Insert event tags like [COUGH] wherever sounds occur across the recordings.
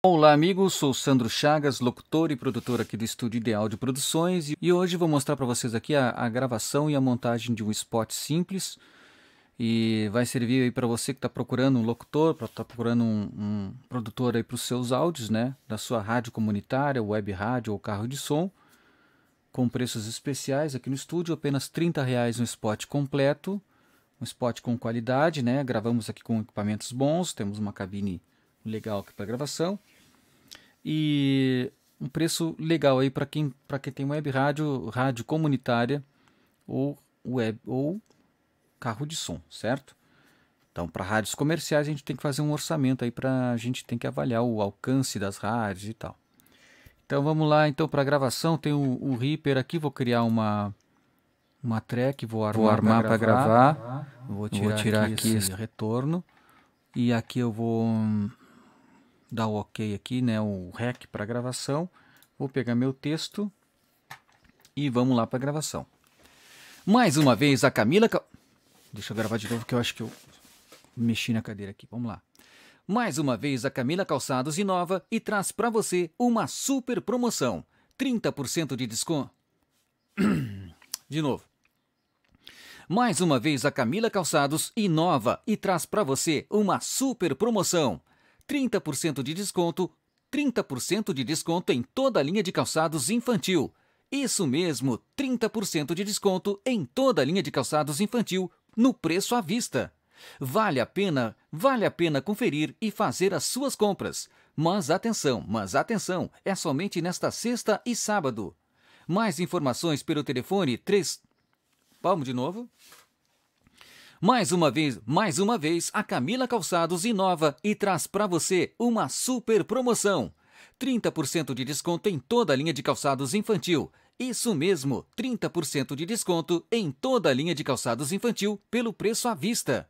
Olá, amigos. Sou Sandro Chagas, locutor e produtor aqui do Estúdio Ideal de Produções, e hoje vou mostrar para vocês aqui a, a, gravação e a montagem de um spot simples. E vai servir aí para você que está procurando um locutor, para estar tá procurando um, um produtor aí para os seus áudios, né? Da sua rádio comunitária, web rádio ou carro de som, com preços especiais aqui no estúdio, apenas R$ 30,00 um spot completo, um spot com qualidade, né? Gravamos aqui com equipamentos bons, temos uma cabine legal aqui para gravação. E um preço legal aí para quem, para quem tem web rádio, rádio comunitária ou web ou carro de som, certo? Então, para rádios comerciais, a gente tem que fazer um orçamento aí para a gente tem que avaliar o alcance das rádios e tal. Então, vamos lá, então para gravação, tem o, o Reaper aqui, vou criar uma uma track, vou armar, armar para gravar. gravar. Vou tirar, vou tirar aqui, aqui esse retorno. E aqui eu vou dar o OK aqui, né, o REC para gravação. Vou pegar meu texto e vamos lá para gravação. Mais uma vez a Camila... Deixa eu gravar de novo que eu acho que eu mexi na cadeira aqui. Vamos lá. Mais uma vez a Camila Calçados inova e traz para você uma super promoção. 30% de desconto. [COUGHS] De novo. Mais uma vez a Camila Calçados inova e traz para você uma super promoção. 30% de desconto, 30% de desconto em toda a linha de calçados infantil. Isso mesmo, 30% de desconto em toda a linha de calçados infantil no preço à vista. Vale a pena, vale a pena conferir e fazer as suas compras. Mas atenção, mas atenção, é somente nesta sexta e sábado. Mais informações pelo telefone 3 palmo de novo. Mais uma vez, mais uma vez, a Camila Calçados inova e traz para você uma super promoção. 30% de desconto em toda a linha de calçados infantil. Isso mesmo, 30% de desconto em toda a linha de calçados infantil pelo preço à vista.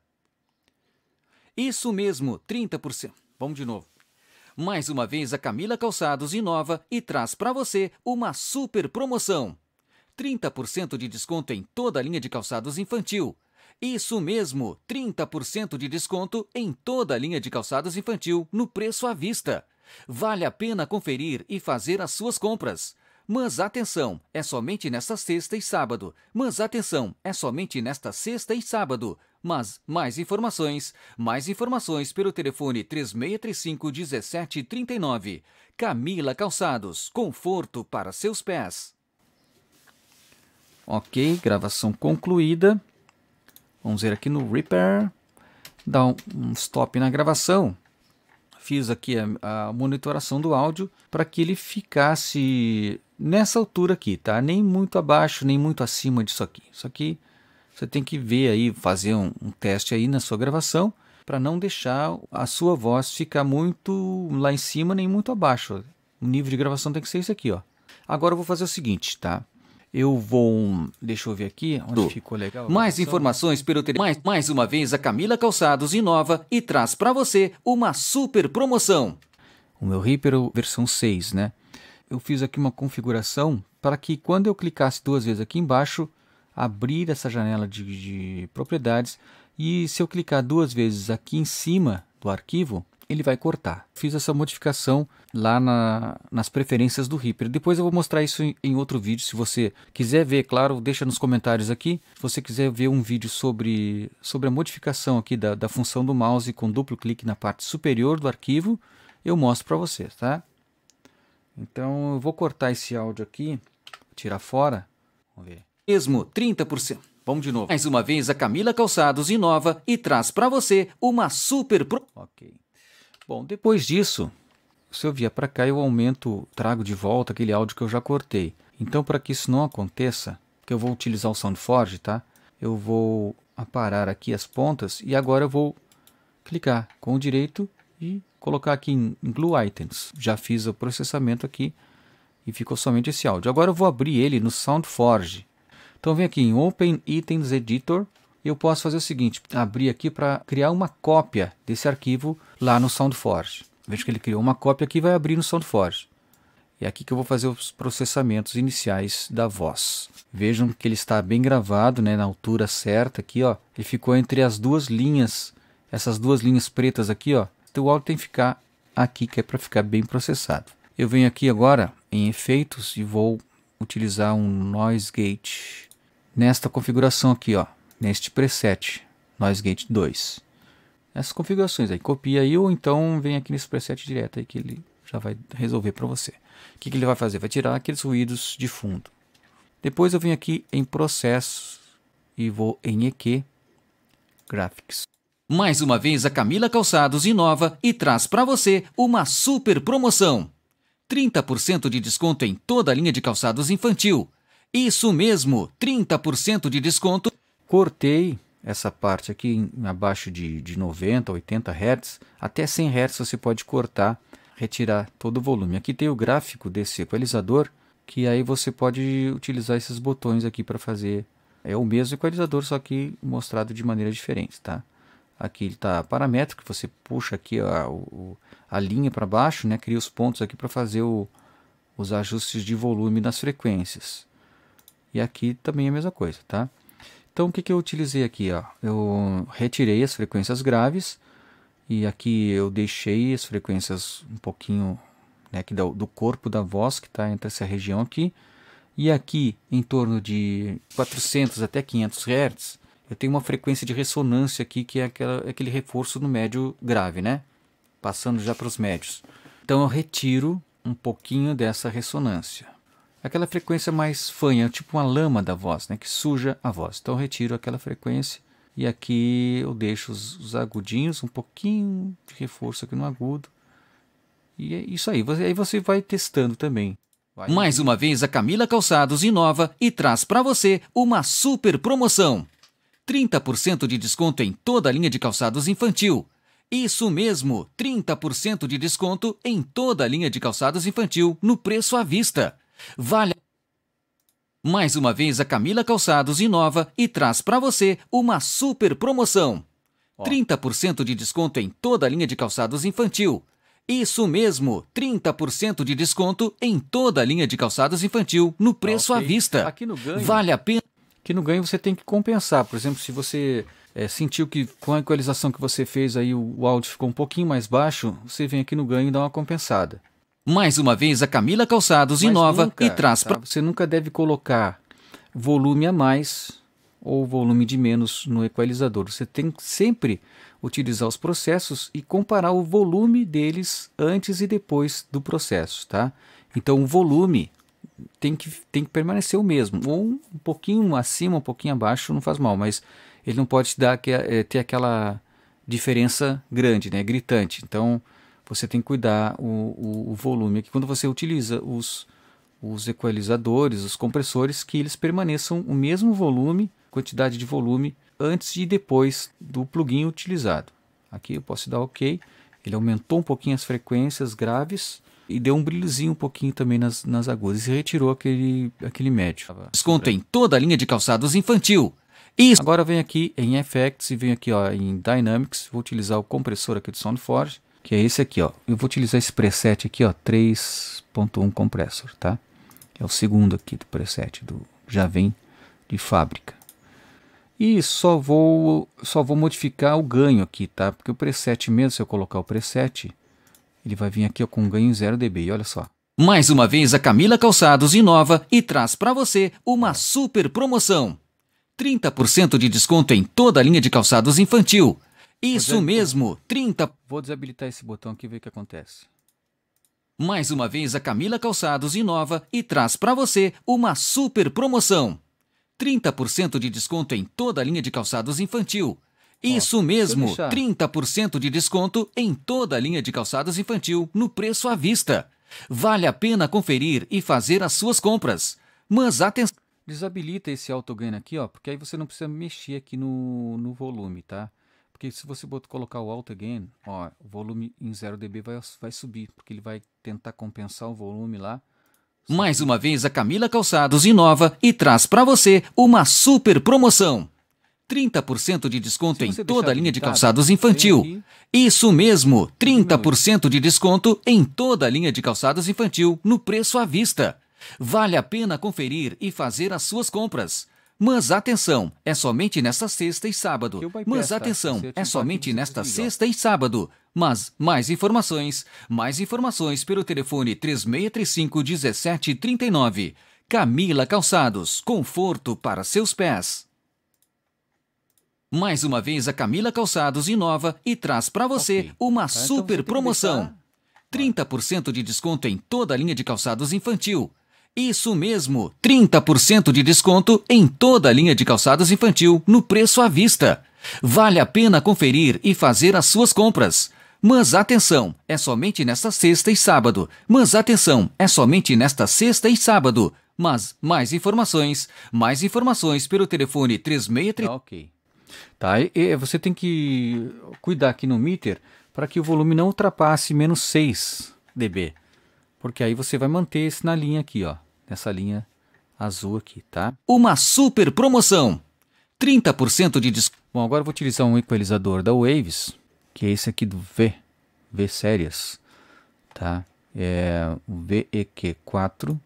Isso mesmo, 30%. Vamos de novo. Mais uma vez, a Camila Calçados inova e traz para você uma super promoção. 30% de desconto em toda a linha de calçados infantil. Isso mesmo, 30% de desconto em toda a linha de calçados infantil no preço à vista. Vale a pena conferir e fazer as suas compras. Mas atenção, é somente nesta sexta e sábado. Mas atenção, é somente nesta sexta e sábado. Mas mais informações, mais informações pelo telefone 3635 1739. Camila Calçados, conforto para seus pés. Ok, gravação concluída. Vamos ver aqui no Repair. Dá um, um stop na gravação. Fiz aqui a, a monitoração do áudio para que ele ficasse nessa altura aqui, tá? Nem muito abaixo, nem muito acima disso aqui. Isso aqui você tem que ver aí, fazer um, um teste aí na sua gravação para não deixar a sua voz ficar muito lá em cima nem muito abaixo. O nível de gravação tem que ser esse aqui, ó. Agora eu vou fazer o seguinte, tá? Eu vou. Deixa eu ver aqui onde Do. ficou legal. Mais informações pelo telefone. Mais, mais uma vez, a Camila Calçados inova e traz para você uma super promoção. O meu Reaper versão 6, né? Eu fiz aqui uma configuração para que quando eu clicasse duas vezes aqui embaixo, abrir essa janela de, de propriedades. E se eu clicar duas vezes aqui em cima do arquivo, ele vai cortar. Fiz essa modificação lá na, nas preferências do Reaper. Depois eu vou mostrar isso em, em, outro vídeo. Se você quiser ver, é claro, deixa nos comentários aqui. Se você quiser ver um vídeo sobre, sobre a modificação aqui da, da função do mouse com duplo clique na parte superior do arquivo, eu mostro para você, tá? Então eu vou cortar esse áudio aqui, tirar fora. Vamos ver. Mesmo 30%. Vamos de novo. Mais uma vez, a Camila Calçados inova e traz para você uma super pro... Ok. Bom, depois disso, se eu vier para cá, eu aumento, trago de volta aquele áudio que eu já cortei. Então, para que isso não aconteça, que eu vou utilizar o SoundForge, tá? Eu vou aparar aqui as pontas e agora eu vou clicar com o direito e colocar aqui em, Glue Items. Já fiz o processamento aqui e ficou somente esse áudio. Agora eu vou abrir ele no SoundForge. Então, vem aqui em Open Items Editor eu posso fazer o seguinte, abrir aqui para criar uma cópia desse arquivo lá no SoundForge. Veja que ele criou uma cópia aqui e vai abrir no SoundForge. É aqui que eu vou fazer os processamentos iniciais da voz. Vejam que ele está bem gravado, né, na altura certa aqui, ó. Ele ficou entre as duas linhas, essas duas linhas pretas aqui, ó. Então o áudio tem que ficar aqui, que é para ficar bem processado. Eu venho aqui agora em efeitos e vou utilizar um noise gate nesta configuração aqui, ó neste preset noise gate 2. Essas configurações aí, copia aí ou então vem aqui nesse preset direto aí que ele já vai resolver para você. O que, que ele vai fazer? Vai tirar aqueles ruídos de fundo. Depois eu venho aqui em processos e vou em EQ Graphics. Mais uma vez a Camila Calçados inova e traz para você uma super promoção. 30% de desconto em toda a linha de calçados infantil. Isso mesmo, 30% de desconto Cortei essa parte aqui em, abaixo de, de 90, 80 Hz, até 100 Hz você pode cortar, retirar todo o volume. Aqui tem o gráfico desse equalizador, que aí você pode utilizar esses botões aqui para fazer. É o mesmo equalizador, só que mostrado de maneira diferente, tá? Aqui ele está paramétrico, você puxa aqui a, a linha para baixo, né? cria os pontos aqui para fazer o, os ajustes de volume nas frequências. E aqui também é a mesma coisa, tá? Então o que, que eu utilizei aqui? Ó? Eu retirei as frequências graves e aqui eu deixei as frequências um pouquinho né, aqui do, do corpo da voz que está entre essa região aqui e aqui em torno de 400 até 500 Hz eu tenho uma frequência de ressonância aqui que é aquela, aquele reforço no médio grave, né? Passando já para os médios. Então eu retiro um pouquinho dessa ressonância aquela frequência mais fanha, tipo uma lama da voz, né, que suja a voz. Então eu retiro aquela frequência e aqui eu deixo os, os agudinhos, um pouquinho de reforço aqui no agudo. E é isso aí, você, aí você vai testando também. Vai. Mais uma vez a Camila Calçados inova e traz para você uma super promoção. 30% de desconto em toda a linha de calçados infantil. Isso mesmo, 30% de desconto em toda a linha de calçados infantil no preço à vista. Vale mais uma vez, a Camila Calçados inova e traz para você uma super promoção. 30% de desconto em toda a linha de calçados infantil. Isso mesmo, 30% de desconto em toda a linha de calçados infantil no preço okay. à vista. Aqui no ganho. Vale a pena. Aqui no ganho você tem que compensar. Por exemplo, se você é, sentiu que com a equalização que você fez aí o, o áudio ficou um pouquinho mais baixo, você vem aqui no ganho e dá uma compensada. Mais uma vez, a Camila Calçados Mas inova nunca, e traz para. Você nunca deve colocar volume a mais ou volume de menos no equalizador. Você tem que sempre utilizar os processos e comparar o volume deles antes e depois do processo, tá? Então, o volume tem que, tem que permanecer o mesmo. Ou um pouquinho acima, um pouquinho abaixo, não faz mal, mas ele não pode dar, eh, ter aquela diferença grande, né? gritante. Então, você tem que cuidar o, o, o volume aqui. Quando você utiliza os, os equalizadores, os compressores, que eles permaneçam o mesmo volume, quantidade de volume, antes e depois do plugin utilizado. Aqui eu posso dar OK. Ele aumentou um pouquinho as frequências graves e deu um brilhozinho um pouquinho também nas, nas agudas e retirou aquele, aquele médio. Desconto em toda a linha de calçados infantil. Isso. Agora vem aqui em Effects e vem aqui ó, em Dynamics. Vou utilizar o compressor aqui do SoundForge que é esse aqui, ó. Eu vou utilizar esse preset aqui, ó, 3.1 compressor, tá? É o segundo aqui do preset do já vem de fábrica. E só vou só vou modificar o ganho aqui, tá? Porque o preset mesmo, se eu colocar o preset, ele vai vir aqui ó, com ganho 0 dB, olha só. Mais uma vez a Camila Calçados inova e traz para você uma super promoção. 30% de desconto em toda a linha de calçados infantil. Isso mesmo, 30. Vou desabilitar esse botão aqui e ver o que acontece. Mais uma vez, a Camila Calçados inova e traz para você uma super promoção: 30% de desconto em toda a linha de calçados infantil. Isso Ó, mesmo, 30% de desconto em toda a linha de calçados infantil no preço à vista. Vale a pena conferir e fazer as suas compras. Mas atenção. Desabilita esse auto gain aqui, ó, porque aí você não precisa mexer aqui no, no volume, tá? Porque se você botar, colocar o alto again, ó, o volume em 0 dB vai, vai subir, porque ele vai tentar compensar o volume lá. Mais uma vez, a Camila Calçados inova e traz para você uma super promoção. 30% de desconto em toda a linha de calçados infantil. Isso mesmo, 30% de desconto em toda a linha de calçados infantil no preço à vista. Vale a pena conferir e fazer as suas compras. Mas atenção, é somente nesta sexta e sábado. Mas atenção, é somente nesta sexta e sábado. Mas mais informações, mais informações pelo telefone 3635 1739. Camila Calçados, conforto para seus pés. Mais uma vez, a Camila Calçados inova e traz para você okay. Ah, uma então, super promoção. 30% de desconto em toda a linha de calçados infantil, isso mesmo, 30% de desconto em toda a linha de calçados infantil no preço à vista. Vale a pena conferir e fazer as suas compras. Mas atenção, é somente nesta sexta e sábado. Mas atenção, é somente nesta sexta e sábado. Mas mais informações, mais informações pelo telefone 363. Ah, OK. Tá, e, e você tem que cuidar aqui no meter para que o volume não ultrapasse menos 6 dB. Porque aí você vai manter esse na linha aqui, ó nessa linha azul aqui, tá? Uma super promoção! 30% de desconto. Bom, agora eu vou utilizar um equalizador da Waves, que é esse aqui do V, V Séries, tá? É o VEQ4.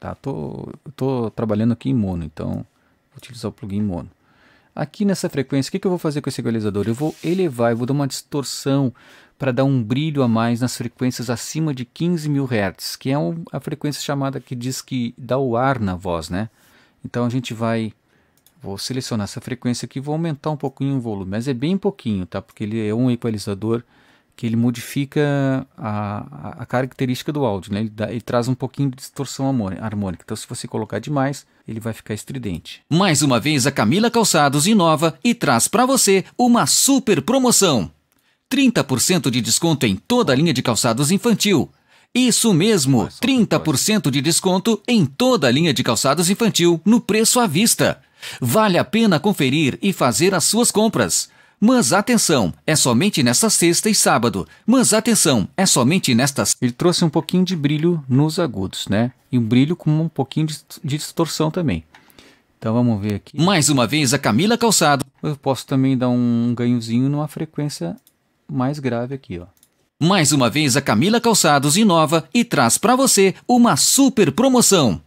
Tá, tô, tô trabalhando aqui em mono, então vou utilizar o plugin mono. Aqui nessa frequência, o que, que eu vou fazer com esse equalizador? Eu vou elevar, eu vou dar uma distorção para dar um brilho a mais nas frequências acima de 15 mil Hz, que é um, a frequência chamada que diz que dá o ar na voz, né? Então a gente vai, vou selecionar essa frequência aqui, vou aumentar um pouquinho o volume, mas é bem pouquinho, tá? Porque ele é um equalizador que ele modifica a, a característica do áudio, né? Ele, dá, ele, traz um pouquinho de distorção harmônica. Então, se você colocar demais, ele vai ficar estridente. Mais uma vez, a Camila Calçados inova e traz para você uma super promoção. 30% de desconto em toda a linha de calçados infantil. Isso mesmo, 30% de desconto em toda a linha de calçados infantil no preço à vista. Vale a pena conferir e fazer as suas compras. Mas atenção, é somente nesta sexta e sábado. Mas atenção, é somente nestas. Ele trouxe um pouquinho de brilho nos agudos, né? E um brilho com um pouquinho de, de distorção também. Então vamos ver aqui. Mais uma vez a Camila Calçado. Eu posso também dar um ganhozinho numa frequência mais grave aqui, ó. Mais uma vez a Camila Calçados inova e traz para você uma super promoção.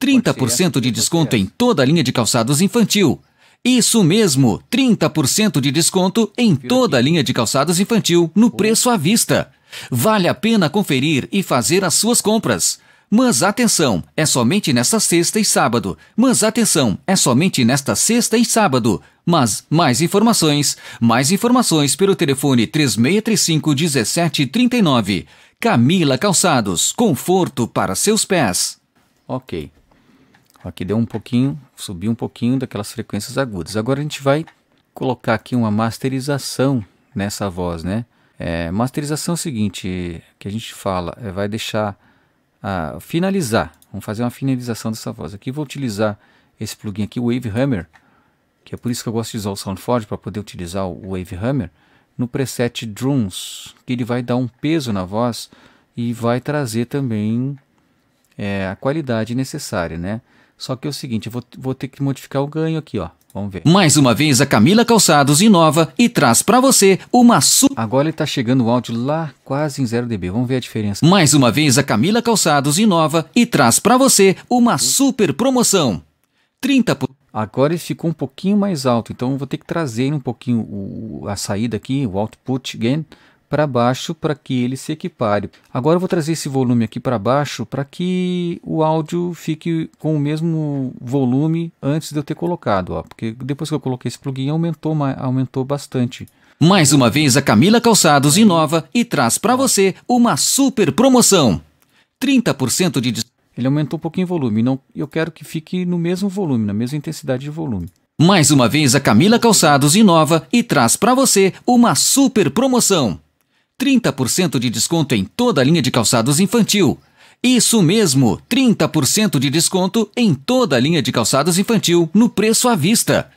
30% de desconto em toda a linha de calçados infantil. Isso mesmo, 30% de desconto em toda a linha de calçados infantil no preço à vista. Vale a pena conferir e fazer as suas compras. Mas atenção, é somente nesta sexta e sábado. Mas atenção, é somente nesta sexta e sábado. Mas mais informações, mais informações pelo telefone 3635 1739. Camila Calçados, conforto para seus pés. Ok. Aqui deu um pouquinho, subiu um pouquinho daquelas frequências agudas. Agora a gente vai colocar aqui uma masterização nessa voz, né? É, masterização é o seguinte, que a gente fala, é, vai deixar a finalizar. Vamos fazer uma finalização dessa voz aqui. Vou utilizar esse plugin aqui, o Wavehammer, que é por isso que eu gosto de usar o SoundForge, para poder utilizar o Wavehammer, no preset Drums, que ele vai dar um peso na voz e vai trazer também é, a qualidade necessária, né? Só que é o seguinte, eu vou, vou ter que modificar o ganho aqui, ó. Vamos ver. Mais uma vez, a Camila Calçados inova e traz para você uma su... Agora ele está chegando o áudio lá quase em 0 dB. Vamos ver a diferença. Mais uma vez, a Camila Calçados inova e traz para você uma super promoção. 30%. Por... Agora ele ficou um pouquinho mais alto, então eu vou ter que trazer um pouquinho o, a saída aqui, o output gain, para baixo para que ele se equipare. Agora eu vou trazer esse volume aqui para baixo para que o áudio fique com o mesmo volume antes de eu ter colocado, ó, porque depois que eu coloquei esse plugin aumentou, aumentou bastante. Mais uma vez a Camila Calçados inova e traz para você uma super promoção. 30% de ele aumentou um pouquinho o volume, não, eu quero que fique no mesmo volume, na mesma intensidade de volume. Mais uma vez a Camila Calçados inova e traz para você uma super promoção. 30% de desconto em toda a linha de calçados infantil. Isso mesmo, 30% de desconto em toda a linha de calçados infantil no preço à vista.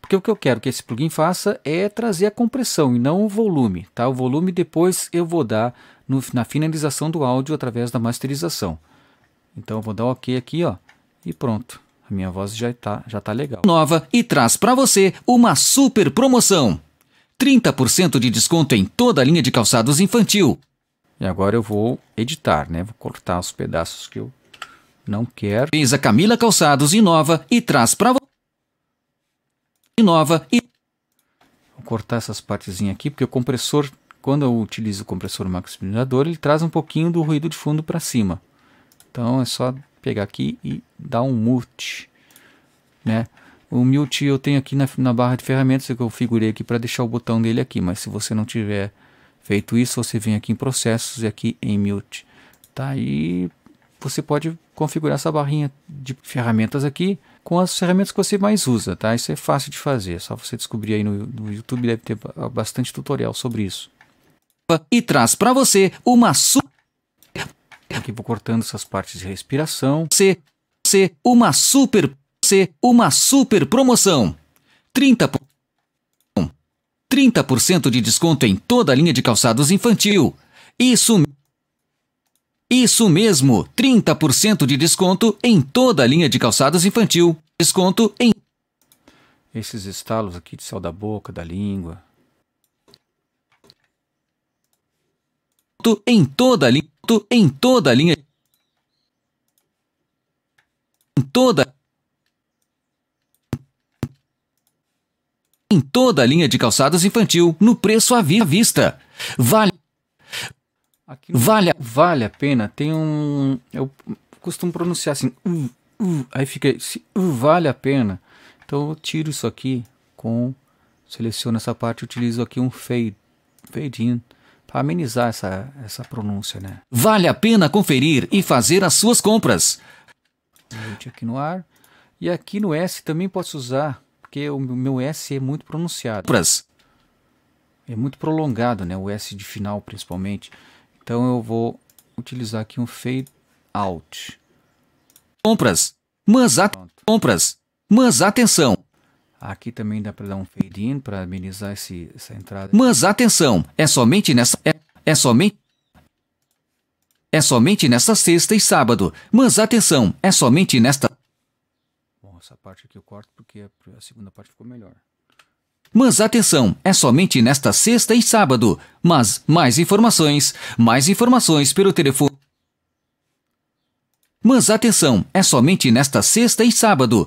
Porque o que eu quero que esse plugin faça é trazer a compressão e não o volume. Tá? O volume depois eu vou dar no, na finalização do áudio através da masterização. Então eu vou dar OK aqui ó, e pronto. A minha voz já está já tá legal. Nova e traz para você uma super promoção. 30% de desconto em toda a linha de calçados infantil. E agora eu vou editar, né? Vou cortar os pedaços que eu não quero. Fez a Camila Calçados inova e traz para você. Inova e Vou cortar essas partezinhas aqui, porque o compressor, quando eu utilizo o compressor maximizador, ele traz um pouquinho do ruído de fundo para cima. Então é só pegar aqui e dar um mute, né? O mute eu tenho aqui na, na barra de ferramentas que eu configurei aqui para deixar o botão dele aqui, mas se você não tiver feito isso, você vem aqui em processos e aqui em mute, tá? aí você pode configurar essa barrinha de ferramentas aqui com as ferramentas que você mais usa, tá? Isso é fácil de fazer, é só você descobrir aí no, no YouTube, deve ter bastante tutorial sobre isso. E traz para você uma super. Aqui vou cortando essas partes de respiração. C, C, uma super você uma super promoção. 30%, 30 de desconto em toda a linha de calçados infantil. Isso isso mesmo, 30% de desconto em toda a linha de calçados infantil. Desconto em esses estalos aqui de sal da boca, da língua. Em toda a linha, em toda a linha, em toda em toda a linha de calçados infantil no preço à vista. Vale vale vale a pena. Tem um eu costumo pronunciar assim, uh, uh, aí fica se uh, vale a pena. Então eu tiro isso aqui com seleciono essa parte, utilizo aqui um fade fade in para amenizar essa essa pronúncia, né? Vale a pena conferir e fazer as suas compras. Aqui no ar. E aqui no S também posso usar porque o meu S é muito pronunciado. Pras. É muito prolongado, né? O S de final, principalmente. Então eu vou utilizar aqui um fade out. Compras. Mas a... Compras. Mas atenção. Aqui também dá para dar um fade in para amenizar esse, essa entrada. Mas atenção, é somente nessa é, é somente é somente nesta sexta e sábado. Mas atenção, é somente nesta essa parte aqui eu corto porque a segunda parte ficou melhor. Mas atenção, é somente nesta sexta e sábado. Mas mais informações, mais informações pelo telefone. Mas atenção, é somente nesta sexta e sábado.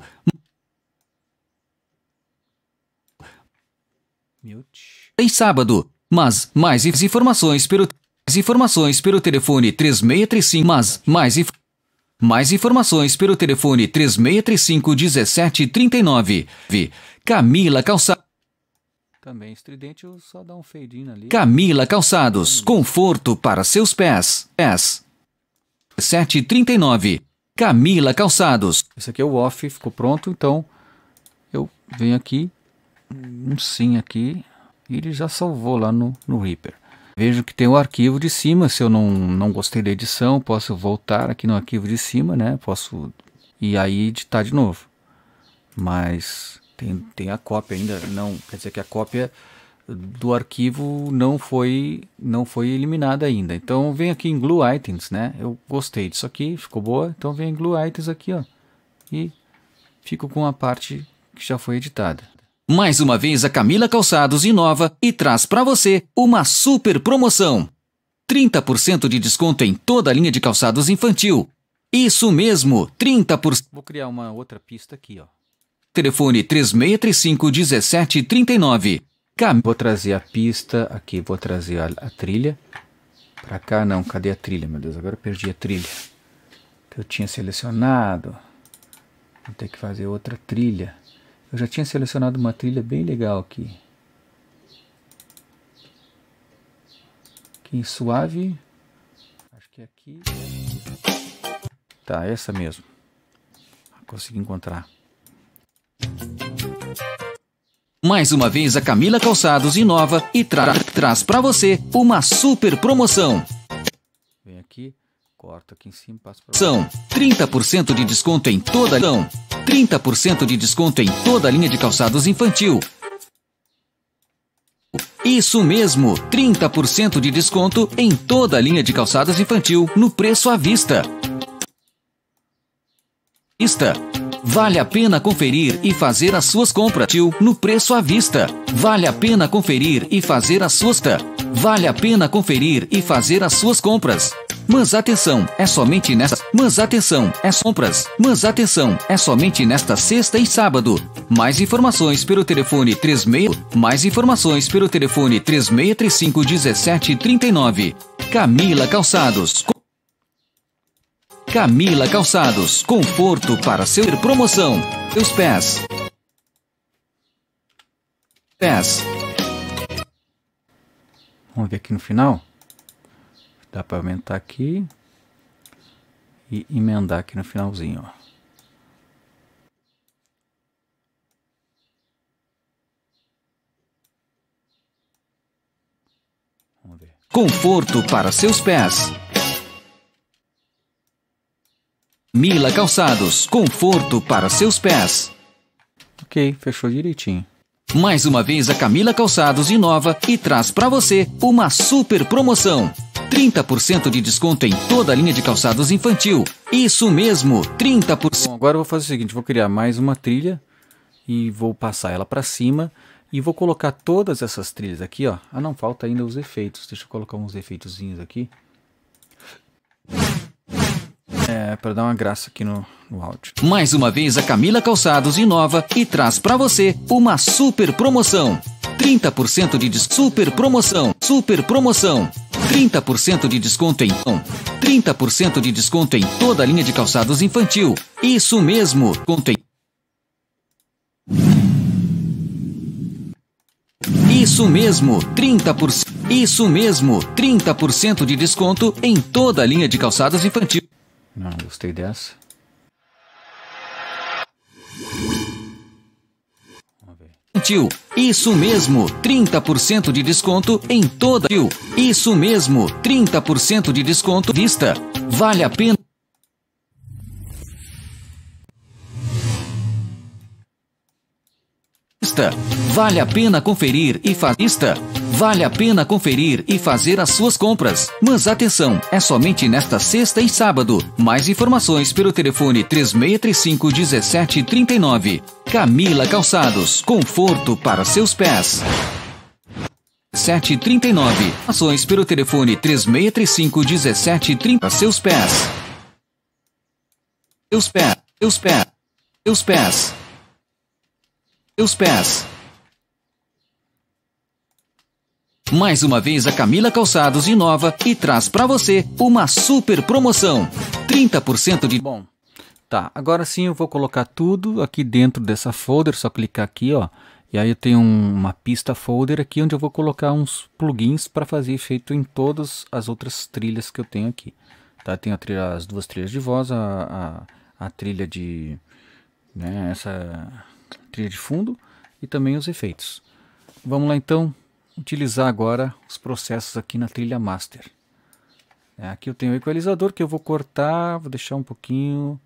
Mute. E sábado. Mas mais informações pelo mais informações pelo telefone 3635. Mas mais informações mais informações pelo telefone 3635 1739. Camila Calçados. Também estridente, eu só dá um feidinho ali. Camila Calçados, conforto para seus pés. Pés. 739. Camila Calçados. Esse aqui é o off, ficou pronto, então eu venho aqui, um sim aqui, e ele já salvou lá no, no Reaper. Vejo que tem o arquivo de cima, se eu não, não gostei da edição, posso voltar aqui no arquivo de cima, né? Posso e aí editar de novo. Mas tem, tem a cópia ainda, não, quer dizer que a cópia do arquivo não foi não foi eliminada ainda. Então vem aqui em Glue Items, né? Eu gostei disso aqui, ficou boa. Então vem em Glue Items aqui, ó. E fico com a parte que já foi editada. Mais uma vez a Camila Calçados inova e traz para você uma super promoção. 30% de desconto em toda a linha de calçados infantil. Isso mesmo, 30%. Vou criar uma outra pista aqui, ó. Telefone 3635 1739. Cam... Vou trazer a pista aqui, vou trazer a, a trilha. para cá não, cadê a trilha, meu Deus? Agora eu perdi a trilha. Que eu tinha selecionado. Vou ter que fazer outra trilha. Eu já tinha selecionado uma trilha bem legal aqui. Aqui em suave. Acho que é aqui. Tá, essa mesmo. Consegui encontrar. Mais uma vez a Camila Calçados inova e tra traz para você uma super promoção. Vem aqui corto aqui em cima, passo São 30% de desconto em toda São 30% de desconto em toda a linha de calçados infantil. Isso mesmo, 30% de desconto em toda a linha de calçados infantil no preço à vista. Vista. Vale a pena conferir e fazer as suas compras, tio, no preço à vista. Vale a pena conferir e fazer a susta tá? Vale a pena conferir e fazer as suas compras. Mas atenção, é somente nesta. Mas atenção, é compras. Mas atenção, é somente nesta sexta e sábado. Mais informações pelo telefone 36. Mais informações pelo telefone 3635 1739. Camila Calçados. Camila Calçados, conforto para ser promoção. Seus pés. Pés. Vamos ver aqui no final. Dá para aumentar aqui e emendar aqui no finalzinho, ó. Conforto para seus pés. Mila Calçados, conforto para seus pés. Ok, fechou direitinho. Mais uma vez a Camila Calçados inova e traz para você uma super promoção. 30% de desconto em toda a linha de calçados infantil. Isso mesmo, 30%. Bom, agora eu vou fazer o seguinte, vou criar mais uma trilha e vou passar ela para cima e vou colocar todas essas trilhas aqui, ó. Ah, não falta ainda os efeitos. Deixa eu colocar uns efeitozinhos aqui. É, para dar uma graça aqui no, no áudio. Mais uma vez a Camila Calçados inova e traz para você uma super promoção. 30% de desconto. Super promoção. Super promoção. 30% de desconto em 30% de desconto em toda a linha de calçados infantil. Isso mesmo. Contém. Isso mesmo, 30%. Isso mesmo, 30% de desconto em toda a linha de calçados infantil. Não, gostei dessa. Tio, isso mesmo, 30% de desconto em toda. Tio, isso mesmo, 30% de desconto. Vista, vale a pena. Ista. Vale a pena conferir e fazer Vale a pena conferir e fazer as suas compras. Mas atenção, é somente nesta sexta e sábado. Mais informações pelo telefone 3635 1739. Camila Calçados, conforto para seus pés. 739. Ações pelo telefone 3635 1730 seus pés. Seus pés, seus pés, seus pés. Meus pés. Mais uma vez a Camila Calçados inova e traz para você uma super promoção. 30% de bom. Tá, agora sim eu vou colocar tudo aqui dentro dessa folder, só clicar aqui, ó. E aí eu tenho um, uma pista folder aqui onde eu vou colocar uns plugins para fazer efeito em todas as outras trilhas que eu tenho aqui. Tá, tenho trilha, as duas trilhas de voz, a, a, a trilha de né, essa trilha de fundo e também os efeitos. Vamos lá então utilizar agora os processos aqui na trilha master. É, aqui eu tenho o equalizador que eu vou cortar, vou deixar um pouquinho,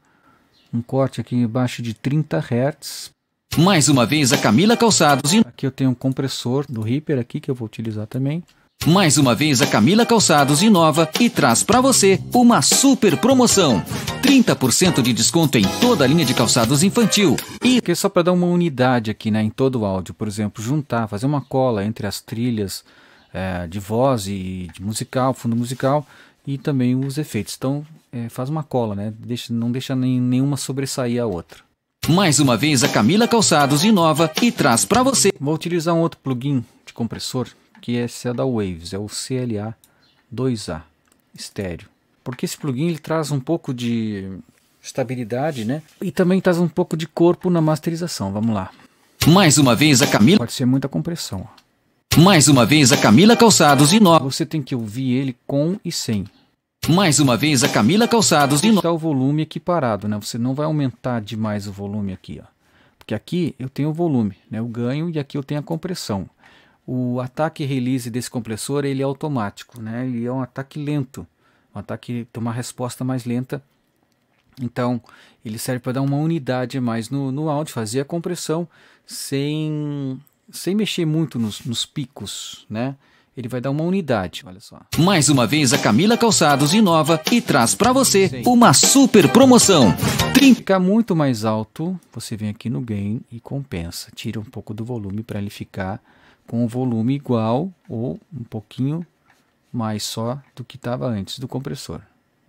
um corte aqui embaixo de 30 Hz. Mais uma vez a Camila Calçados. E... Aqui eu tenho um compressor do Reaper aqui que eu vou utilizar também. Mais uma vez a Camila Calçados inova e traz para você uma super promoção. 30% de desconto em toda a linha de calçados infantil. E que só para dar uma unidade aqui, né, em todo o áudio, por exemplo, juntar, fazer uma cola entre as trilhas é, de voz e de musical, fundo musical e também os efeitos. Então, é, faz uma cola, né? Deixa, não deixa nem, nenhuma sobressair a outra. Mais uma vez a Camila Calçados inova e traz para você. Vou utilizar um outro plugin de compressor que essa é da Waves, é o CLA 2A estéreo. Porque esse plugin ele traz um pouco de estabilidade, né? E também traz um pouco de corpo na masterização. Vamos lá. Mais uma vez a Camila. Pode ser muita compressão. Mais uma vez a Camila Calçados e Nós. Você tem que ouvir ele com e sem. Mais uma vez a Camila Calçados e Nós. Está o volume equiparado, né? Você não vai aumentar demais o volume aqui, ó. Porque aqui eu tenho o volume, né? O ganho e aqui eu tenho a compressão o ataque release desse compressor ele é automático, né? Ele é um ataque lento, um ataque tem uma resposta mais lenta. Então, ele serve para dar uma unidade a mais no, no áudio, fazer a compressão sem, sem mexer muito nos, nos picos, né? Ele vai dar uma unidade, olha só. Mais uma vez a Camila Calçados inova e traz para você Sim. uma super promoção. Trin... muito mais alto, você vem aqui no gain e compensa. Tira um pouco do volume para ele ficar com volume igual ou um pouquinho mais só do que estava antes do compressor.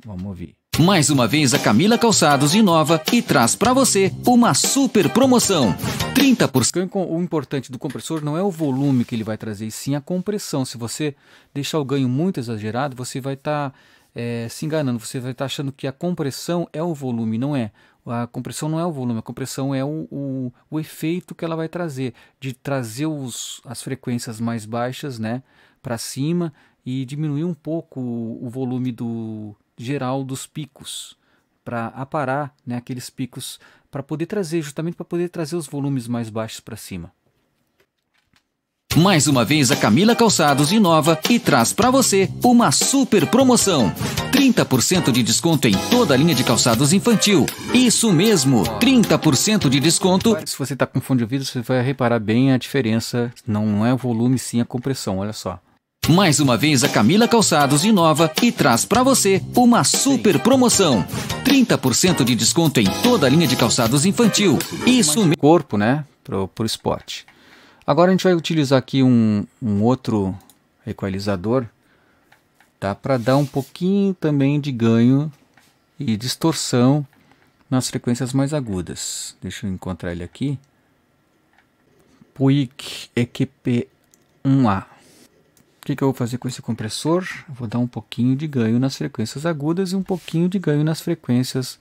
Vamos ouvir. Mais uma vez a Camila Calçados inova e traz para você uma super promoção. 30%. O importante do compressor não é o volume que ele vai trazer, e sim a compressão. Se você deixar o ganho muito exagerado, você vai estar tá, é, se enganando. Você vai estar tá achando que a compressão é o volume, não é. A compressão não é o volume, a compressão é o, o, o efeito que ela vai trazer, de trazer os, as frequências mais baixas né, para cima e diminuir um pouco o, o volume do geral dos picos, para aparar né, aqueles picos, para poder trazer, justamente para poder trazer os volumes mais baixos para cima. Mais uma vez a Camila Calçados inova e traz para você uma super promoção. 30% de desconto em toda a linha de calçados infantil. Isso mesmo, 30% de desconto. Se você está com fone de ouvido, você vai reparar bem a diferença. Não é o volume, sim a compressão, olha só. Mais uma vez a Camila Calçados inova e traz para você uma super promoção. 30% de desconto em toda a linha de calçados infantil. Isso mesmo. Corpo, né? Pro, pro esporte. Agora a gente vai utilizar aqui um, um outro equalizador tá? para dar um pouquinho também de ganho e distorção nas frequências mais agudas. Deixa eu encontrar ele aqui. Puic EQP1A. O que, que eu vou fazer com esse compressor? Eu vou dar um pouquinho de ganho nas frequências agudas e um pouquinho de ganho nas frequências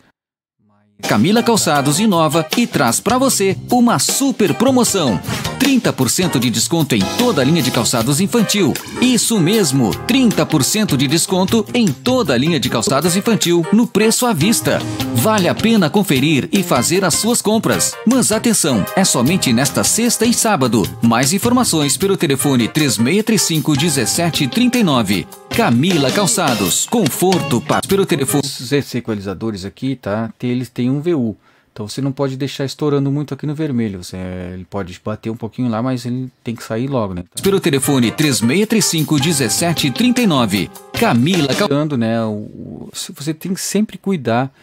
Camila Calçados inova e traz para você uma super promoção. 30% de desconto em toda a linha de calçados infantil. Isso mesmo, 30% de desconto em toda a linha de calçados infantil no preço à vista. Vale a pena conferir e fazer as suas compras. Mas atenção, é somente nesta sexta e sábado. Mais informações pelo telefone 3635 1739. Camila Calçados, conforto para pelo telefone. Esses equalizadores aqui, tá? Eles têm um VU. Então você não pode deixar estourando muito aqui no vermelho. Você, ele pode bater um pouquinho lá, mas ele tem que sair logo, né? Então, Pelo telefone 3635 1739. Camila Cuidando, né? O, você tem que sempre cuidar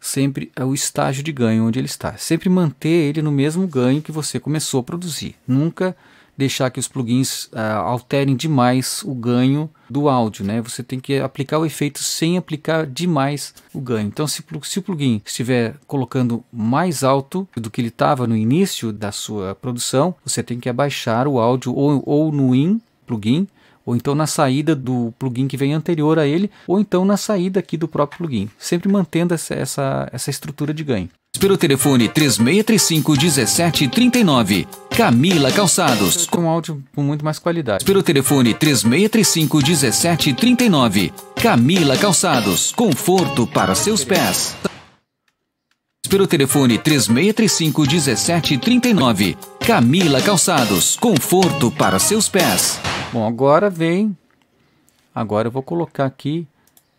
sempre é o estágio de ganho onde ele está. Sempre manter ele no mesmo ganho que você começou a produzir. Nunca deixar que os plugins ah, alterem demais o ganho do áudio, né? Você tem que aplicar o efeito sem aplicar demais o ganho. Então, se, se o plugin estiver colocando mais alto do que ele estava no início da sua produção, você tem que abaixar o áudio ou, ou no in plugin ou então na saída do plugin que vem anterior a ele, ou então na saída aqui do próprio plugin, sempre mantendo essa, essa, essa estrutura de ganho pelo telefone 3635 1739. Camila Calçados. Com áudio com muito mais qualidade. Pelo telefone 3635 1739. Camila Calçados. Conforto para seus pés. Pelo telefone 3635 1739. Camila Calçados. Conforto para seus pés. Bom, agora vem. Agora eu vou colocar aqui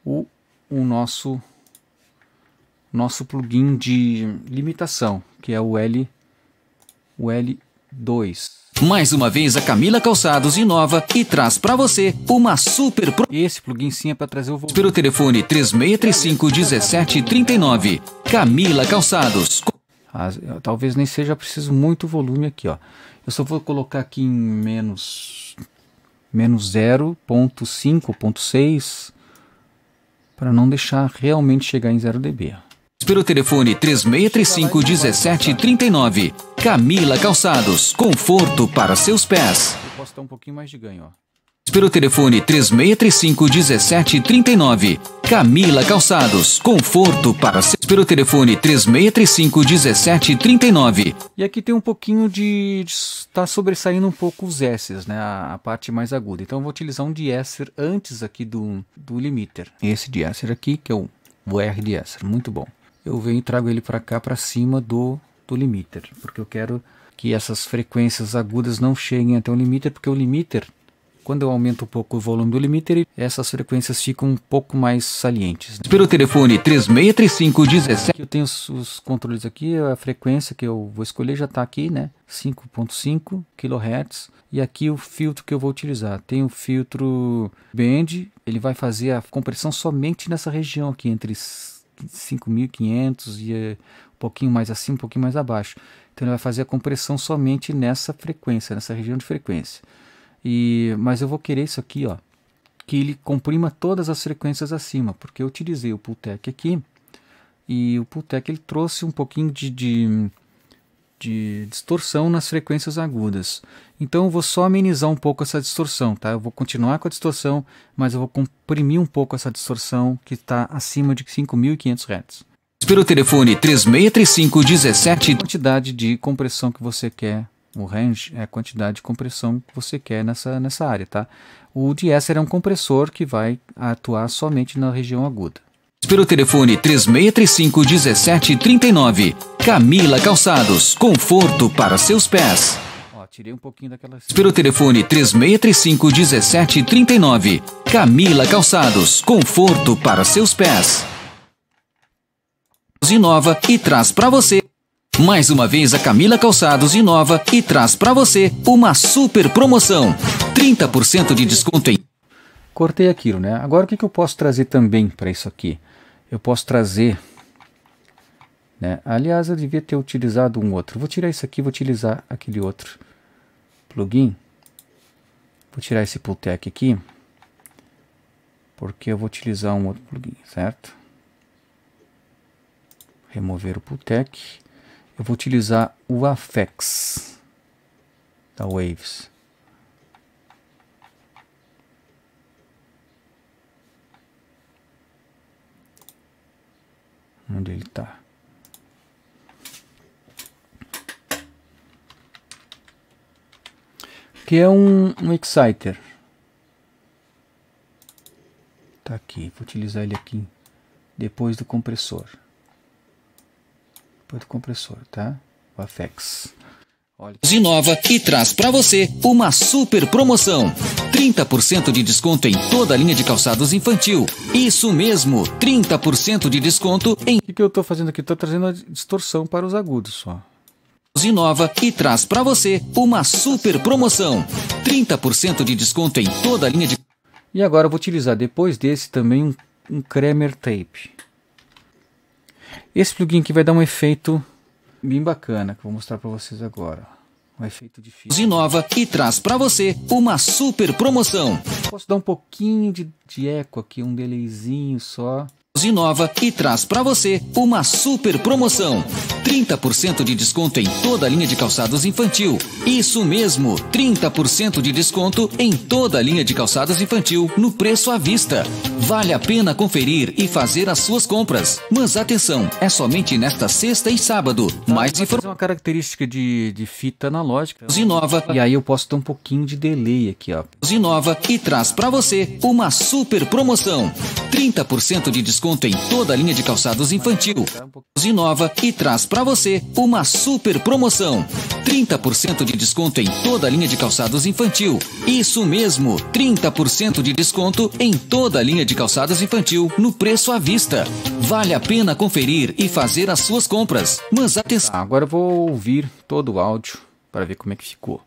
o, o nosso nosso plugin de limitação, que é o L, o L2. Mais uma vez a Camila Calçados inova e traz para você uma super pro... Esse plugin sim é para trazer o volume. Pelo telefone 3635 1739. Camila Calçados. talvez nem seja preciso muito volume aqui, ó. Eu só vou colocar aqui em menos menos 0.5.6 para não deixar realmente chegar em 0 dB pelo telefone 3635 1739. Camila Calçados, conforto para seus pés. Eu posso dar um pouquinho mais de ganho, ó pelo telefone 3635 1739. Camila Calçados, conforto para seus pelo telefone 3635 1739. E aqui tem um pouquinho de está sobressaindo um pouco os s's, né, a, a, parte mais aguda. Então eu vou utilizar um esser antes aqui do do limiter. Esse esser aqui que é o, o R esser muito bom eu venho e trago ele para cá, para cima do, do limiter, porque eu quero que essas frequências agudas não cheguem até o limiter, porque o limiter, quando eu aumento um pouco o volume do limiter, essas frequências ficam um pouco mais salientes. Né? Pelo telefone 363517. eu tenho os, os, controles aqui, a frequência que eu vou escolher já está aqui, né? 5.5 kHz. E aqui o filtro que eu vou utilizar. Tem o filtro Band, ele vai fazer a compressão somente nessa região aqui, entre 5.500 e eh, um pouquinho mais acima, um pouquinho mais abaixo. Então ele vai fazer a compressão somente nessa frequência, nessa região de frequência. E, mas eu vou querer isso aqui, ó, que ele comprima todas as frequências acima, porque eu utilizei o Pultec aqui e o Pultec ele trouxe um pouquinho de, de de distorção nas frequências agudas. Então eu vou só amenizar um pouco essa distorção, tá? Eu vou continuar com a distorção, mas eu vou comprimir um pouco essa distorção que está acima de 5.500 Hz. Pelo telefone 3635-17... Quantidade de compressão que você quer, o range é a quantidade de compressão que você quer nessa, nessa área, tá? O de é um compressor que vai atuar somente na região aguda pelo telefone 3635 1739. Camila Calçados, conforto para seus pés. Ó, tirei um pouquinho daquela. Pelo telefone 3635 1739. Camila Calçados, conforto para seus pés. Inova e traz para você. Mais uma vez a Camila Calçados inova e traz para você uma super promoção. 30% de desconto em Cortei aquilo, né? Agora o que, que eu posso trazer também para isso aqui? eu posso trazer. Né? Aliás, eu devia ter utilizado um outro. Vou tirar isso aqui, vou utilizar aquele outro plugin. Vou tirar esse Pultec aqui, porque eu vou utilizar um outro plugin, certo? Remover o Pultec. Eu vou utilizar o Afex da Waves. Onde ele está? Que é um, um exciter. Tá aqui, vou utilizar ele aqui depois do compressor. Depois do compressor, tá? O Afex. Zinova tá e traz para você uma super promoção. 30% de desconto em toda a linha de calçados infantil. Isso mesmo, 30% de desconto em. O que, que eu estou fazendo aqui? Estou trazendo a distorção para os agudos só. Zinova e traz para você uma super promoção. 30% de desconto em toda a linha de. E agora eu vou utilizar depois desse também um, um Kremer Tape. Esse plugin aqui vai dar um efeito bem bacana que eu vou mostrar para vocês agora. Um efeito de Inova e traz para você uma super promoção. Posso dar um pouquinho de, de eco aqui, um delayzinho só inova e traz para você uma super promoção. 30% de desconto em toda a linha de calçados infantil. Isso mesmo, 30% de desconto em toda a linha de calçados infantil no preço à vista. Vale a pena conferir e fazer as suas compras. Mas atenção, é somente nesta sexta e sábado. Mais informações. uma característica de, de fita analógica. Inova. E aí eu posso ter um pouquinho de delay aqui, ó. Inova e traz para você uma super promoção. 30% de desconto desconto em toda a linha de calçados infantil. Inova e traz para você uma super promoção. 30% de desconto em toda a linha de calçados infantil. Isso mesmo, 30% de desconto em toda a linha de calçados infantil no preço à vista. Vale a pena conferir e fazer as suas compras. Mas atenção. Tá, agora eu vou ouvir todo o áudio para ver como é que ficou.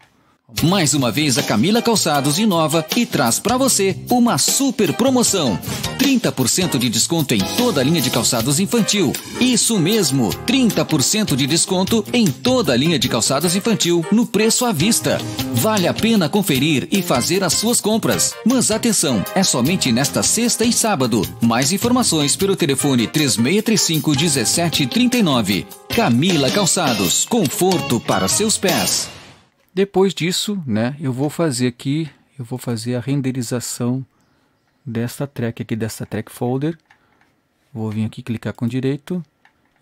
Mais uma vez a Camila Calçados inova e traz para você uma super promoção. 30% de desconto em toda a linha de calçados infantil. Isso mesmo, 30% de desconto em toda a linha de calçados infantil no preço à vista. Vale a pena conferir e fazer as suas compras. Mas atenção, é somente nesta sexta e sábado. Mais informações pelo telefone 3635 1739. Camila Calçados, conforto para seus pés. Depois disso, né, eu vou fazer aqui, eu vou fazer a renderização desta track aqui, desta track folder. Vou vir aqui, clicar com direito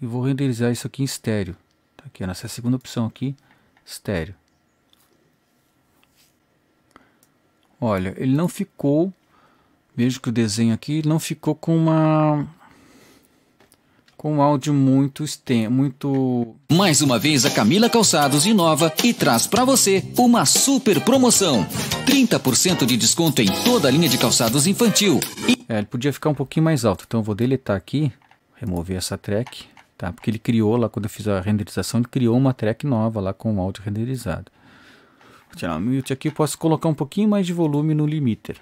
e vou renderizar isso aqui em estéreo. Tá aqui a nossa segunda opção aqui, estéreo. Olha, ele não ficou, vejo que o desenho aqui não ficou com uma com um áudio muito extenso, muito... Mais uma vez a Camila Calçados inova e traz para você uma super promoção. 30% de desconto em toda a linha de calçados infantil. E... É, ele podia ficar um pouquinho mais alto, então eu vou deletar aqui, remover essa track, tá? Porque ele criou lá, quando eu fiz a renderização, ele criou uma track nova lá com o áudio renderizado. Vou tirar um mute aqui, posso colocar um pouquinho mais de volume no limiter.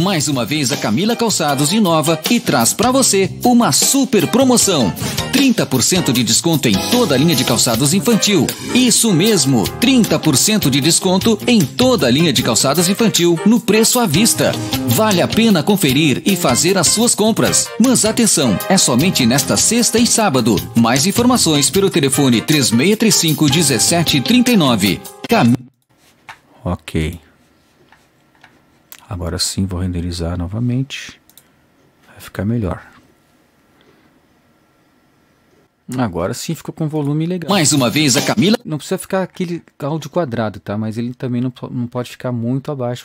Mais uma vez a Camila Calçados inova e traz para você uma super promoção. 30% de desconto em toda a linha de calçados infantil. Isso mesmo, 30% de desconto em toda a linha de calçados infantil no preço à vista. Vale a pena conferir e fazer as suas compras. Mas atenção, é somente nesta sexta e sábado. Mais informações pelo telefone 3635 1739. Cam... Ok. Agora sim vou renderizar novamente. Vai ficar melhor. Agora sim ficou com volume legal. Mais uma vez a Camila. Não precisa ficar aquele áudio quadrado, tá? Mas ele também não, não pode ficar muito abaixo.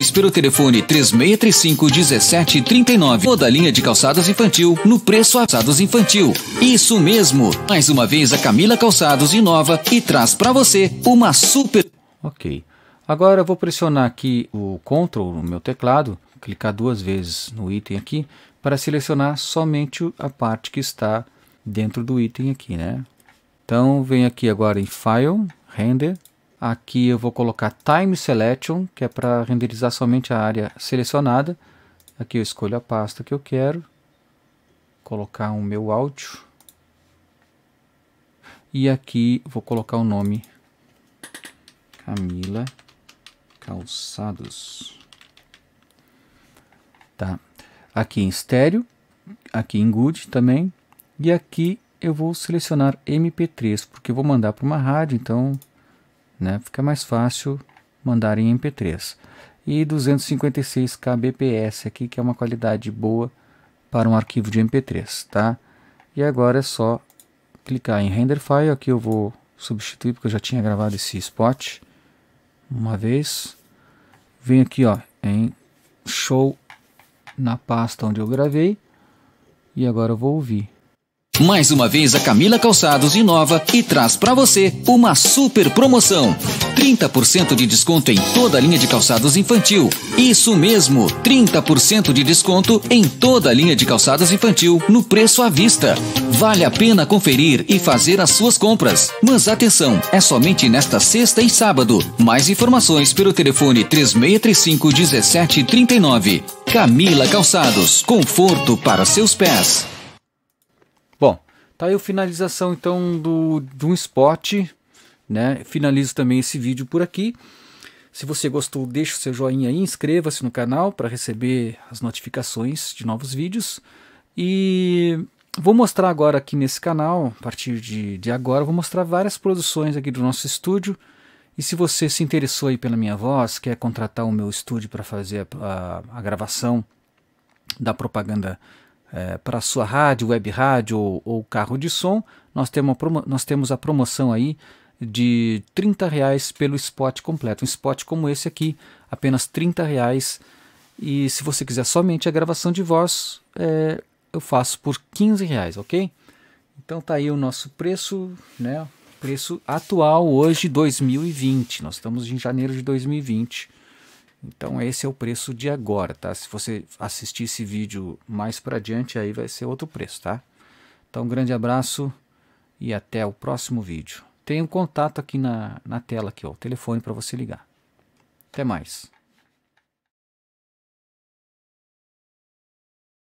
o telefone 3635-1739. Toda linha de calçados infantil no preço a calçados infantil. Isso mesmo! Mais uma vez a Camila Calçados inova e traz para você uma super. Ok. Agora eu vou pressionar aqui o Ctrl no meu teclado, clicar duas vezes no item aqui, para selecionar somente a parte que está dentro do item aqui, né? Então, venho aqui agora em File, Render. Aqui eu vou colocar Time Selection, que é para renderizar somente a área selecionada. Aqui eu escolho a pasta que eu quero. Colocar o meu áudio. E aqui vou colocar o nome Camila calçados. Tá? Aqui em estéreo, aqui em good também, e aqui eu vou selecionar MP3, porque eu vou mandar para uma rádio, então né, fica mais fácil mandar em MP3. E 256 kbps aqui, que é uma qualidade boa para um arquivo de MP3, tá? E agora é só clicar em Render File, aqui eu vou substituir porque eu já tinha gravado esse spot uma vez venho aqui ó, em show na pasta onde eu gravei e agora eu vou ouvir. Mais uma vez a Camila Calçados inova e traz para você uma super promoção. 30% de desconto em toda a linha de calçados infantil. Isso mesmo, 30% de desconto em toda a linha de calçados infantil no preço à vista. Vale a pena conferir e fazer as suas compras. Mas atenção, é somente nesta sexta e sábado. Mais informações pelo telefone 3635 1739. Camila Calçados, conforto para seus pés. Tá aí a finalização então do, de um spot, né? Finalizo também esse vídeo por aqui. Se você gostou, deixe o seu joinha aí, inscreva-se no canal para receber as notificações de novos vídeos. E vou mostrar agora aqui nesse canal, a partir de, de agora, vou mostrar várias produções aqui do nosso estúdio. E se você se interessou aí pela minha voz, quer contratar o meu estúdio para fazer a, a, a gravação da propaganda é, para sua rádio, web rádio ou, ou carro de som, nós temos, nós temos a promoção aí de 30 reais pelo spot completo. Um spot como esse aqui, apenas 30 reais. E se você quiser somente a gravação de voz, é, eu faço por 15 reais, ok? Então tá aí o nosso preço, né? Preço atual hoje 2020. Nós estamos em janeiro de 2020. Então esse é o preço de agora, tá? Se você assistir esse vídeo mais para diante, aí vai ser outro preço, tá? Então um grande abraço e até o próximo vídeo. Tem um contato aqui na, na tela, aqui, ó, o telefone para você ligar. Até mais.